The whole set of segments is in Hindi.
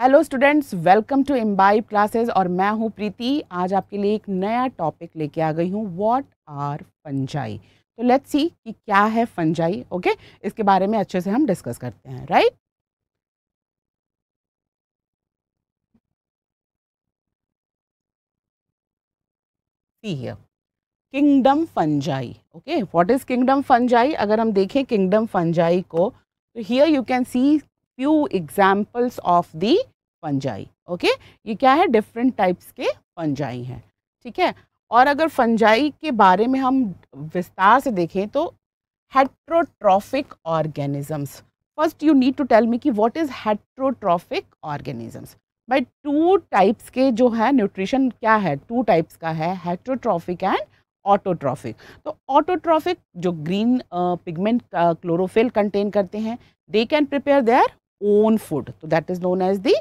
Hello students welcome to Embibe classes और मैं हूं प्रीति आज आपके लिए एक नया टॉपिक लेके आ गई हूं व्हाट आर फंजाई तो लेट्स सी कि क्या है फंजाई ओके okay? इसके बारे में अच्छे से हम डिस्कस करते हैं right see here kingdom fungi okay what is kingdom fungi अगर हम देखें किंगडम फंजाई को तो here you can see few examples of the fungi okay okay? ये क्या है डिफरेंट टाइप्स के फंजाई हैं ठीक है और अगर फंजाई के बारे में हम विस्तार से देखें तो heterotrophic organisms first you need to tell me कि वॉट इज़ हेट्रोट्रॉफिक ऑर्गेनिजम्स भाई टू टाइप्स के जो है न्यूट्रिशन क्या है टू टाइप्स का है हेट्रोट्रॉफिक एंड ऑटोट्रॉफिक तो ऑटोट्रॉफिक जो ग्रीन पिगमेंट क्लोरोफिल कंटेन करते हैं they can prepare their own food. So that is known as the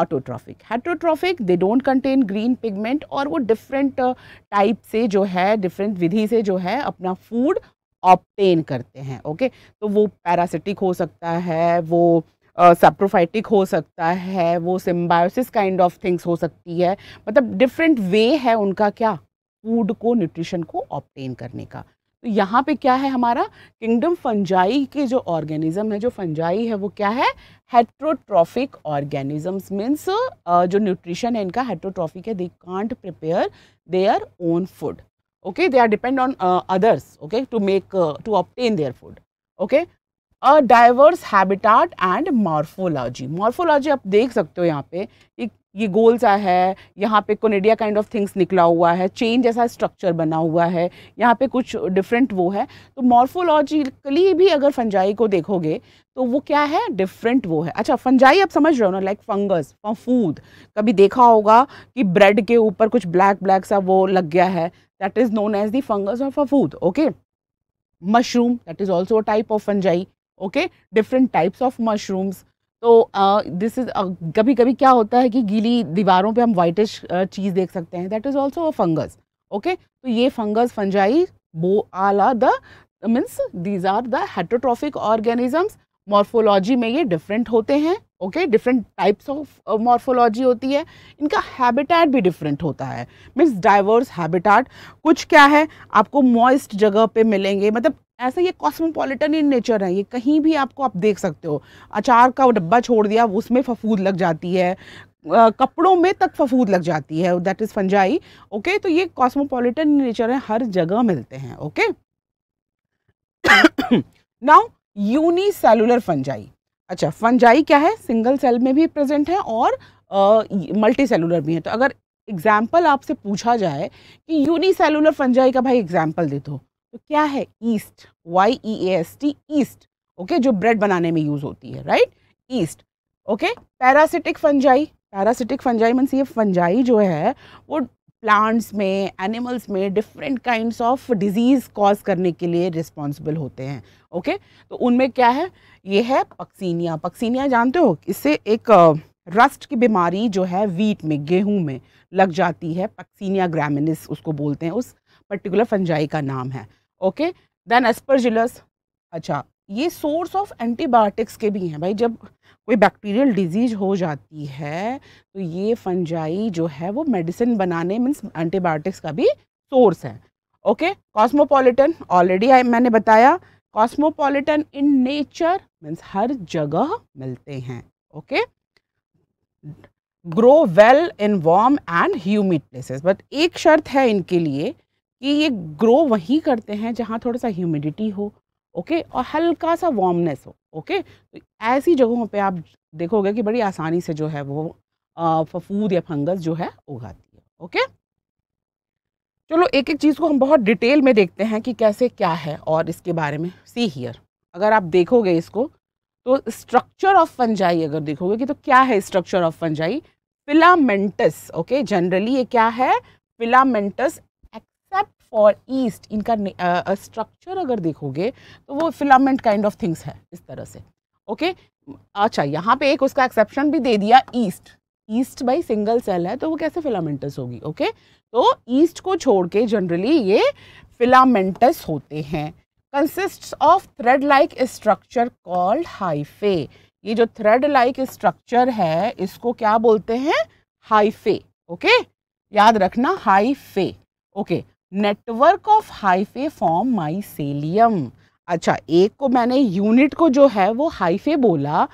autotrophic heterotrophic they don't contain green pigment और वो डिफरेंट टाइप uh, से जो है डिफरेंट विधि से जो है अपना फूड ऑप्टेन करते हैं ओके okay? तो वो पैरासिटिक हो सकता है वो सेप्रोफाइटिक uh, हो सकता है वो सिम्बायोसिस काइंड ऑफ थिंग्स हो सकती है मतलब डिफरेंट वे है उनका क्या फूड को न्यूट्रिशन को ऑप्टेन करने का तो यहाँ पे क्या है हमारा किंगडम फंजाई के जो ऑर्गेनिज्म है जो फंजाई है वो क्या है हेट्रोट्रॉफिक ऑर्गेनिजम्स मीन्स जो न्यूट्रिशन है इनका हेट्रोट्रॉफिक है they can't prepare their own food okay they are depend on others okay to make to obtain their food okay a diverse habitat and morphology morphology आप देख सकते हो यहाँ पे कि ये गोल सा है यहाँ पे कोनेडिया काइंड ऑफ थिंग्स निकला हुआ है चेन जैसा स्ट्रक्चर बना हुआ है यहाँ पे कुछ डिफरेंट वो है तो मॉर्फोलॉजिकली भी अगर फंजाई को देखोगे तो वो क्या है डिफरेंट वो है अच्छा फंजाई आप समझ रहे हो ना लाइक फंगस फूद कभी देखा होगा कि ब्रेड के ऊपर कुछ ब्लैक ब्लैक सा वो लग गया है that is known as the fungus of food okay mushroom that is also type of fungi okay different types of mushrooms तो दिस इज़ कभी कभी क्या होता है कि गीली दीवारों पे हम वाइटिश चीज़ देख सकते हैं that is also a fungus okay तो ये फंगस फंजाई बो आला the means these are the heterotrophic organisms morphology में ये डिफरेंट होते हैं okay different types of morphology होती है इनका हैबिटेट भी डिफरेंट होता है मीन्स डाइवर्स हैबिटेट कुछ क्या है आपको मॉइस्ट जगह पे मिलेंगे मतलब ऐसे ये कॉस्मोपॉलिटन इन नेचर है ये कहीं भी आपको आप देख सकते हो अचार का डब्बा छोड़ दिया उसमें फफूद लग जाती है कपड़ों में तक फफूद लग जाती है दैट इज़ फंजाई ओके तो ये कॉस्मोपॉलिटन नेचर है हर जगह मिलते हैं ओके नाउ यूनिसेलुलर फंजाई अच्छा फंजाई क्या है सिंगल सेल में भी प्रेजेंट है और मल्टी uh, सेलुलर भी है तो अगर एग्जाम्पल आपसे पूछा जाए कि यूनिसेलुलर फंजाई का भाई एग्जाम्पल दे दो तो क्या है yeast Y E A S T yeast okay जो ब्रेड बनाने में यूज होती है right yeast okay parasitic fungi parasitic fungi means ये फंजाई जो है वो प्लांट्स में एनिमल्स में different kind of disease cause करने के लिए रिस्पॉन्सिबल होते हैं ओके okay? तो उनमें क्या है ये है पक्सीनिया पक्सीनिया जानते हो इससे एक रस्ट की बीमारी जो है वीट में गेहूं में लग जाती है पक्सीनिया ग्रामिनिस उसको बोलते हैं उस पर्टिकुलर फंजाई का नाम है ओके देन एस्परजिलस अच्छा ये सोर्स ऑफ एंटीबायोटिक्स के भी हैं भाई जब कोई बैक्टीरियल डिजीज हो जाती है तो ये फंजाई जो है वो मेडिसिन बनाने मीन्स एंटीबायोटिक्स का भी सोर्स है ओके कॉस्मोपॉलिटन ऑलरेडी मैंने बताया कॉस्मोपॉलिटन इन नेचर मीन्स हर जगह मिलते हैं okay grow well in warm and humid places but एक शर्त है इनके लिए कि ये ग्रो वहीं करते हैं जहाँ थोड़ा सा ह्यूमिडिटी हो ओके और हल्का सा वार्मनेस हो ओके तो ऐसी जगहों पे आप देखोगे कि बड़ी आसानी से जो है वो फफूद या फंगस जो है उगाती है ओके चलो एक एक चीज़ को हम बहुत डिटेल में देखते हैं कि कैसे क्या है और इसके बारे में सी हियर अगर आप देखोगे इसको तो स्ट्रक्चर ऑफ फंजाई अगर देखोगे कि तो क्या है structure of fungi filamentous okay generally ये क्या है फिलामेंटस और ईस्ट इनका स्ट्रक्चर अगर देखोगे तो वो फिलामेंट काइंड ऑफ थिंग्स है इस तरह से ओके अच्छा यहाँ पे एक उसका एक्सेप्शन भी दे दिया yeast yeast by single cell है तो वो कैसे फिलामेंटस होगी ओके तो ईस्ट को छोड़ के जनरली ये फिलामेंटस होते हैं consist of thread like structure called hyphae ये जो थ्रेड लाइक स्ट्रक्चर है इसको क्या बोलते हैं हाइफे ओके याद रखना hyphae okay network of hyphae form mycelium अच्छा एक को मैंने यूनिट को जो है वो हाइफे बोला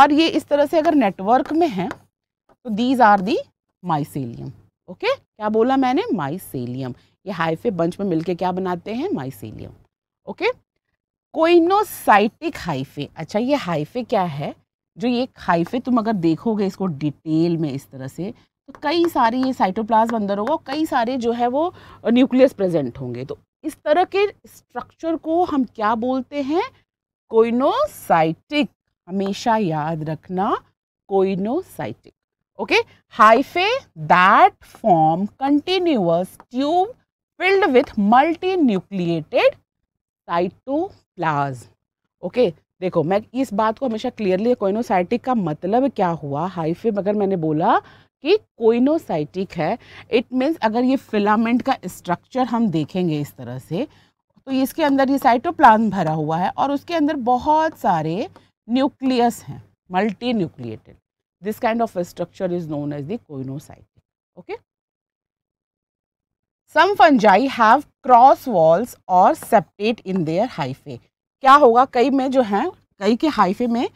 और ये इस तरह से अगर नेटवर्क में है तो these are the mycelium okay क्या बोला मैंने माइसेलियम ये हाइफे बंच में मिलके क्या बनाते हैं माइसेलियम ओके कोइनोसाइटिक हाइफे अच्छा ये हाइफे क्या है जो ये हाइफे तुम अगर देखोगे इसको डिटेल में इस तरह से तो कई सारी ये साइटोप्लाज्म अंदर होगा कई सारे जो है वो न्यूक्लियस प्रेजेंट होंगे तो इस तरह के स्ट्रक्चर को हम क्या बोलते हैं कोइनोसाइटिक हमेशा याद रखना coenocytic hyphae that form continuous tube filled with multi nucleated cytoplasm okay देखो मैं इस बात को हमेशा क्लियरली कोइनोसाइटिक का मतलब क्या हुआ हाइफे अगर मैंने बोला कि कोइनोसाइटिक है इट मीन्स अगर ये फिलामेंट का स्ट्रक्चर हम देखेंगे इस तरह से तो इसके अंदर ये साइटोप्लाज्म भरा हुआ है और उसके अंदर बहुत सारे न्यूक्लियस हैं multi nucleated this kind of structure is known as the coenocytic okay some fungi have cross walls और सेपरेट इन देयर हाइफे क्या होगा कई में जो है कई के हाइफे में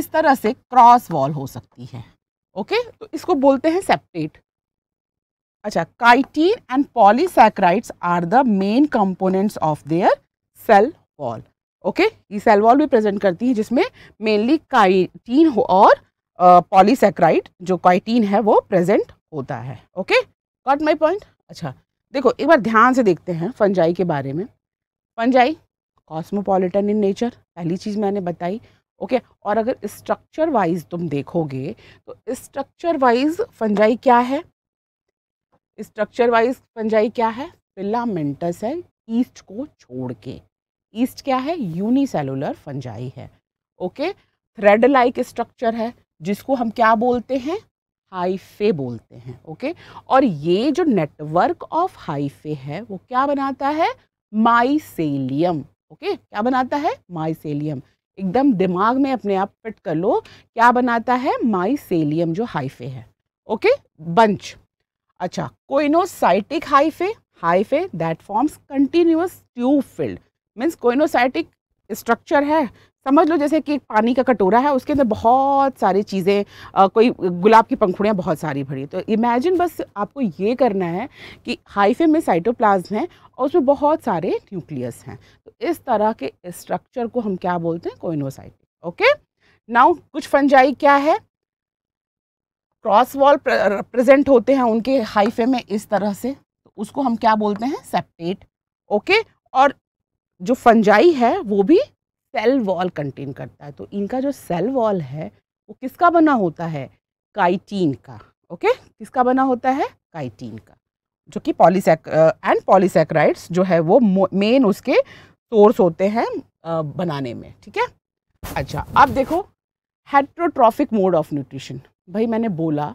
इस तरह से क्रॉस वॉल हो सकती है ओके तो इसको बोलते हैं सेप्टेट अच्छा chitin and polysaccharides are the main components of their cell wall okay ये सेल वॉल भी प्रेजेंट करती है जिसमें मेनली काइटीन और पॉलीसेक्राइड uh, जो काइटीन है वो प्रेजेंट होता है ओके वॉट माई पॉइंट अच्छा देखो एक बार ध्यान से देखते हैं फंजाई के बारे में फंजाई कॉस्मोपॉलिटन इन नेचर पहली चीज़ मैंने बताई ओके okay? और अगर स्ट्रक्चर वाइज तुम देखोगे तो स्ट्रक्चर वाइज फंजाई क्या है स्ट्रक्चर वाइज फंजाई क्या है फिलामेंटस है ईस्ट को छोड़ के ईस्ट क्या है यूनिसेलुलर फंजाई है ओके थ्रेड लाइक स्ट्रक्चर है जिसको हम क्या बोलते हैं हाईफे बोलते हैं ओके और ये जो नेटवर्क ऑफ हाईफे है वो क्या बनाता है माइसेलियम ओके क्या बनाता है माइसेलियम एकदम दिमाग में अपने आप फिट कर लो क्या बनाता है माइसेलियम जो हाइफे है ओके बंच अच्छा coenocytic hyphae hyphae that forms continuous tube filled means coenocytic structure है समझ लो जैसे कि पानी का कटोरा है उसके अंदर बहुत सारी चीज़ें कोई गुलाब की पंखुड़ियाँ बहुत सारी भरी तो इमेजिन बस आपको ये करना है कि हाइफे में साइटोप्लाज्म है और उसमें बहुत सारे न्यूक्लियस हैं तो इस तरह के स्ट्रक्चर को हम क्या बोलते हैं कोइनोसाइटिक ओके नाउ कुछ फंजाई क्या है क्रॉस वॉल प्रेजेंट होते हैं उनके हाइफे में इस तरह से तो उसको हम क्या बोलते हैं सेप्टेट ओके और जो फंजाई है वो भी सेल वॉल कंटेन करता है तो इनका जो सेल वॉल है वो किसका बना होता है काइटीन का ओके किसका बना होता है काइटीन का जो कि पॉलीसेक एंड पॉलीसेक्राइड्स जो है वो मेन उसके सोर्स होते हैं बनाने में ठीक है अच्छा अब देखो हेट्रोट्रॉफिक मोड ऑफ न्यूट्रिशन भाई मैंने बोला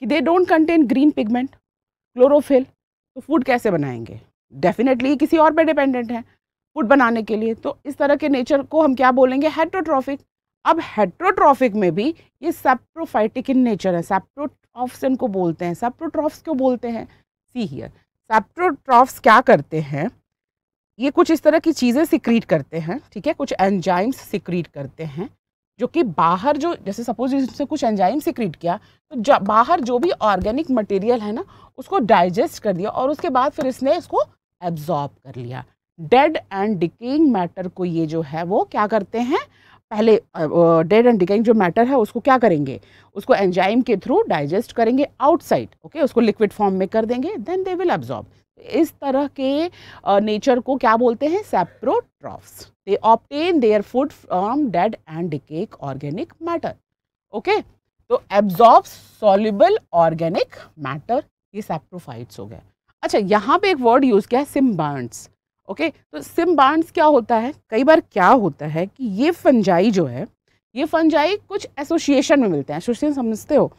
कि they don't contain green pigment chlorophyll तो फूड कैसे बनाएंगे डेफिनेटली किसी और पे डिपेंडेंट है फूड बनाने के लिए तो इस तरह के नेचर को हम क्या बोलेंगे हेट्रोट्रॉफिक अब हेट्रोट्रॉफिक में भी ये सेप्रोफाइटिक इन नेचर है सेप्रोट्रॉफ्स इनको बोलते हैं सेप्रोट्रॉफ्स क्यों बोलते हैं सी हियर सेप्रोट्रॉफ्स क्या करते हैं ये कुछ इस तरह की चीज़ें सिक्रीट करते हैं ठीक है कुछ एंजाइम्स सिक्रीट करते हैं जो कि बाहर जो जैसे सपोज इससे कुछ एंजाइम सिक्रीट किया तो बाहर जो भी ऑर्गेनिक मटेरियल है ना उसको डाइजेस्ट कर दिया और उसके बाद फिर इसने इसको एब्जॉर्ब कर लिया डेड एंड डिकेइंग मैटर को ये जो है वो क्या करते हैं पहले डेड एंड डिकेइंग जो मैटर है उसको क्या करेंगे उसको एंजाइम के थ्रू डाइजेस्ट करेंगे आउटसाइड ओके okay? उसको लिक्विड फॉर्म में कर देंगे देन दे विल एब्जॉर्ब इस तरह के नेचर uh, को क्या बोलते हैं saprotrophs they obtain their food from dead and decayed organic matter okay तो एब्जॉर्ब सॉल्युबल ऑर्गेनिक मैटर ये सेप्रोफाइट्स हो गए अच्छा यहाँ पे एक वर्ड यूज़ किया है सिम्बांट्स ओके तो सिम बांड्स क्या होता है कई बार क्या होता है कि ये फंजाई जो है ये फंजाई कुछ एसोसिएशन में मिलते हैं एसोसिएशन समझते हो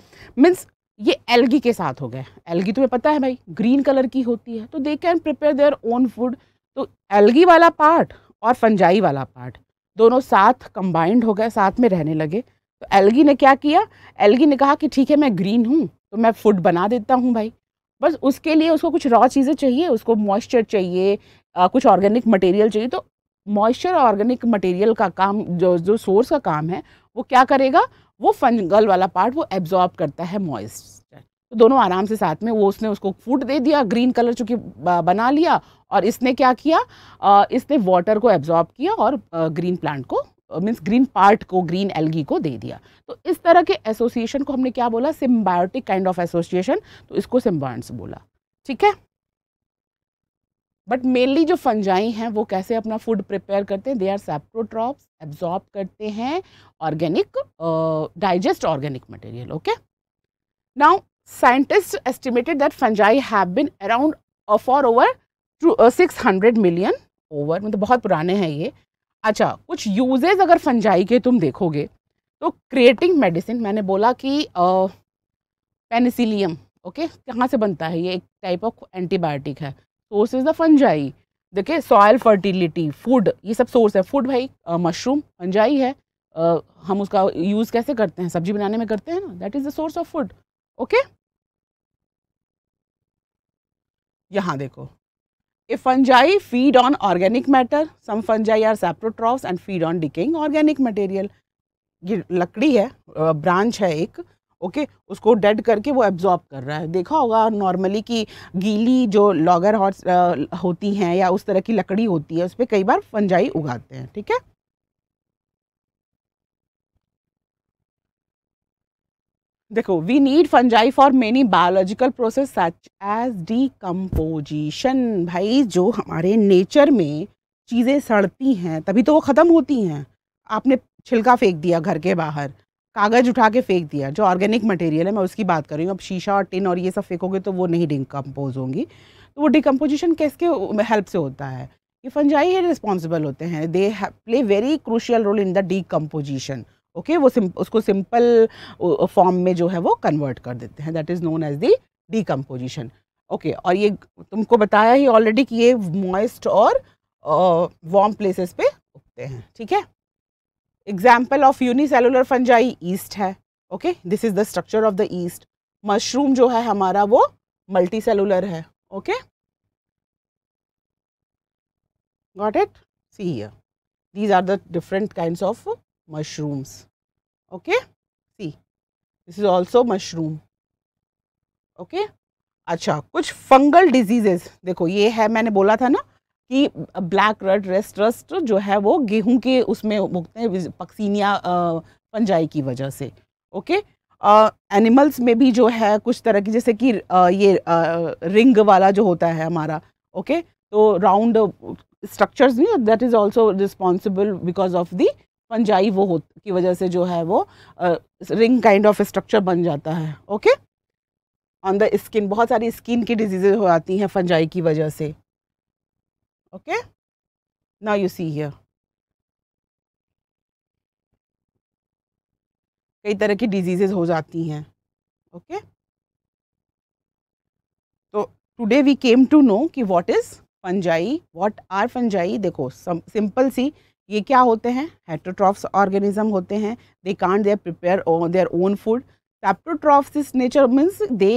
मीन्स ये एलगी के साथ हो गए एलगी तुम्हें पता है भाई ग्रीन कलर की होती है तो they can prepare their own food तो एलगी वाला पार्ट और फंजाई वाला पार्ट दोनों साथ कंबाइंड हो गए साथ में रहने लगे तो एलगी ने क्या किया एलगी ने कहा कि ठीक है मैं ग्रीन हूँ तो मैं फूड बना देता हूँ भाई बस उसके लिए उसको कुछ रॉ चीज़ें चाहिए उसको मॉइस्चर चाहिए आ, कुछ ऑर्गेनिक मटेरियल चाहिए तो मॉइस्चर ऑर्गेनिक मटेरियल का काम जो जो सोर्स का काम है वो क्या करेगा वो फंगल वाला पार्ट वो एब्जॉर्ब करता है मॉइस्चर तो दोनों आराम से साथ में वो उसने उसको फूड दे दिया ग्रीन कलर चूँकि बना लिया और इसने क्या किया आ, इसने वाटर को एब्जॉर्ब किया और ग्रीन प्लांट को मीन्स ग्रीन पार्ट को ग्रीन एलगी को दे दिया तो इस तरह के एसोसिएशन को हमने क्या बोला सिम्बायोटिक काइंड ऑफ एसोसिएशन तो इसको सिम्बायंट्स बोला ठीक है बट मेनली जो फंजाई हैं वो कैसे अपना फूड प्रिपेयर करते हैं दे आर सेप्रोट्रॉप्स एब्जॉर्ब करते हैं organic digest organic material okay now scientist estimated that fungi have been around for over six hundred million over मतलब बहुत पुराने हैं ये अच्छा कुछ यूजेज अगर फंजाई के तुम देखोगे तो क्रिएटिंग मेडिसिन मैंने बोला कि पेनिसिलियम ओके कहाँ से बनता है ये एक टाइप ऑफ एंटीबायोटिक है सोर्स इज द फंजाई देखिए सॉयल फर्टिलिटी फूड ये सब सोर्स है फूड भाई मशरूम फंजाई है आ, हम उसका यूज़ कैसे करते हैं सब्जी बनाने में करते हैं ना that is the source of food okay यहाँ देखो a fungi feed on organic matter some fungi are saprotrophs and feed on decaying organic material ये लकड़ी है ब्रांच है एक ओके उसको डेड करके वो एब्जॉर्ब कर रहा है देखा होगा नॉर्मली कि गीली जो लॉगर हॉट्स होती हैं या उस तरह की लकड़ी होती है उस पर कई बार फंजाई उगाते हैं ठीक है थीके? देखो we need fungi for many biological process such as decomposition भाई जो हमारे नेचर में चीज़ें सड़ती हैं तभी तो वो ख़त्म होती हैं आपने छिलका फेंक दिया घर के बाहर कागज़ उठा के फेंक दिया जो ऑर्गेनिक मटेरियल है मैं उसकी बात कर रही हूँ अब शीशा और टिन और ये सब फेंकोगे तो वो नहीं डिकम्पोज होंगी तो वो डिकम्पोजिशन किसके हेल्प से होता है ये फंजाई ही रिस्पॉन्सिबल होते हैं they play very crucial role in the decomposition okay वो सिंप उसको सिंपल फॉर्म में जो है वो कन्वर्ट कर देते हैं that is known as the decomposition okay और ये तुमको बताया ही ऑलरेडी कि ये मॉइस्ट और वार्म प्लेसेस पे उगते हैं ठीक है example of unicellular fungi yeast है okay this is the structure of the yeast mushroom जो है हमारा वो मल्टी सेलुलर है okay got it see here these are the different kind of mushrooms okay see this is also mushroom okay अच्छा कुछ फंगल डिजीजेस देखो ये है मैंने बोला था ना कि ब्लैक रड रेस्ट रस्ट जो है वो गेहूं के उसमें उगते हैं पक्सीनिया पंजाई की वजह से ओके एनिमल्स में भी जो है कुछ तरह की जैसे कि आ, ये आ, रिंग वाला जो होता है हमारा ओके तो राउंड स्ट्रक्चर्स नहीं that is also responsible because of the fungi वो हो की वजह से जो है वो रिंग काइंड ऑफ स्ट्रक्चर बन जाता है ओके ऑन द स्किन बहुत सारी स्किन की डिजीजे हो जाती हैं फंजाई की वजह से ओके ना यू सी हियर कई तरह की डिजीजेज हो जाती हैं ओके तो today we came to know कि what is fungi what are fungi देखो सिंपल सी ये क्या होते हैं हेट्रोट्रॉफ्स ऑर्गेनिज्म होते हैं they can't their prepare their own food saprotrophs is nature means they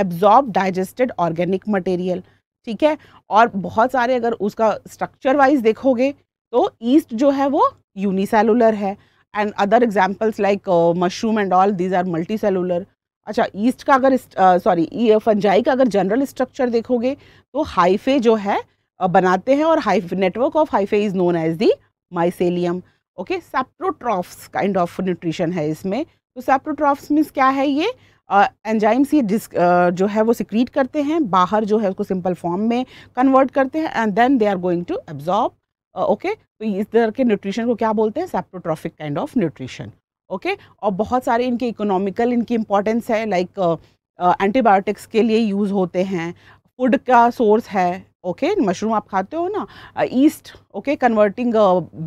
absorb digested organic material ठीक है और बहुत सारे अगर उसका स्ट्रक्चर वाइज देखोगे तो ईस्ट जो है वो यूनिसेलुलर है and other examples like mushroom and all these are multi cellular अच्छा ईस्ट का अगर सॉरी uh, फंजाई का अगर जनरल स्ट्रक्चर देखोगे तो हाइफे जो है बनाते हैं और हाई network of hyphae is known as the mycelium okay saprotrophs kind of nutrition है इसमें तो सेप्रोट्रॉफ्स मीन्स क्या है ये एंजाइम्स ये डिस जो है वो सिक्रीट करते हैं बाहर जो है उसको सिंपल फॉर्म में कन्वर्ट करते हैं and then they are going to absorb okay तो इस तरह के न्यूट्रिशन को क्या बोलते हैं saprotrophic kind of nutrition okay और बहुत सारे इनके इकोनॉमिकल इनकी इम्पॉर्टेंस है लाइक एंटीबायोटिक्स के लिए यूज़ होते हैं फूड का सोर्स है ओके okay, मशरूम आप खाते हो ना ईस्ट ओके कन्वर्टिंग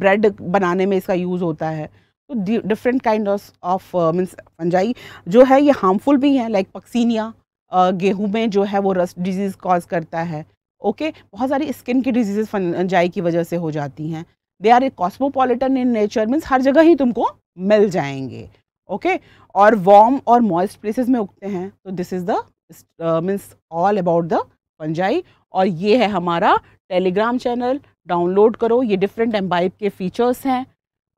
ब्रेड बनाने में इसका यूज़ होता है तो different kind of means fungi जो है ये हार्मफुल भी हैं लाइक पक्सीनिया uh, गेहूं में जो है वो रस्ट डिजीज़ कॉज करता है ओके okay? बहुत सारी स्किन की डिजीज़ फंजाई की वजह से हो जाती हैं they are a cosmopolitan in nature means हर जगह ही तुमको मिल जाएंगे ओके okay? और वार्म और मॉइस्ट प्लेसेस में उगते हैं तो this is the means all about the जाए और ये है हमारा टेलीग्राम चैनल डाउनलोड करो ये डिफरेंट एम्बाइब के फीचर्स हैं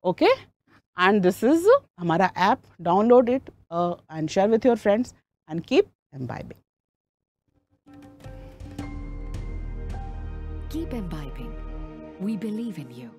ओके एंड दिस इज़ हमारा app download it and share with your friends and keep embibing keep embibing we believe in you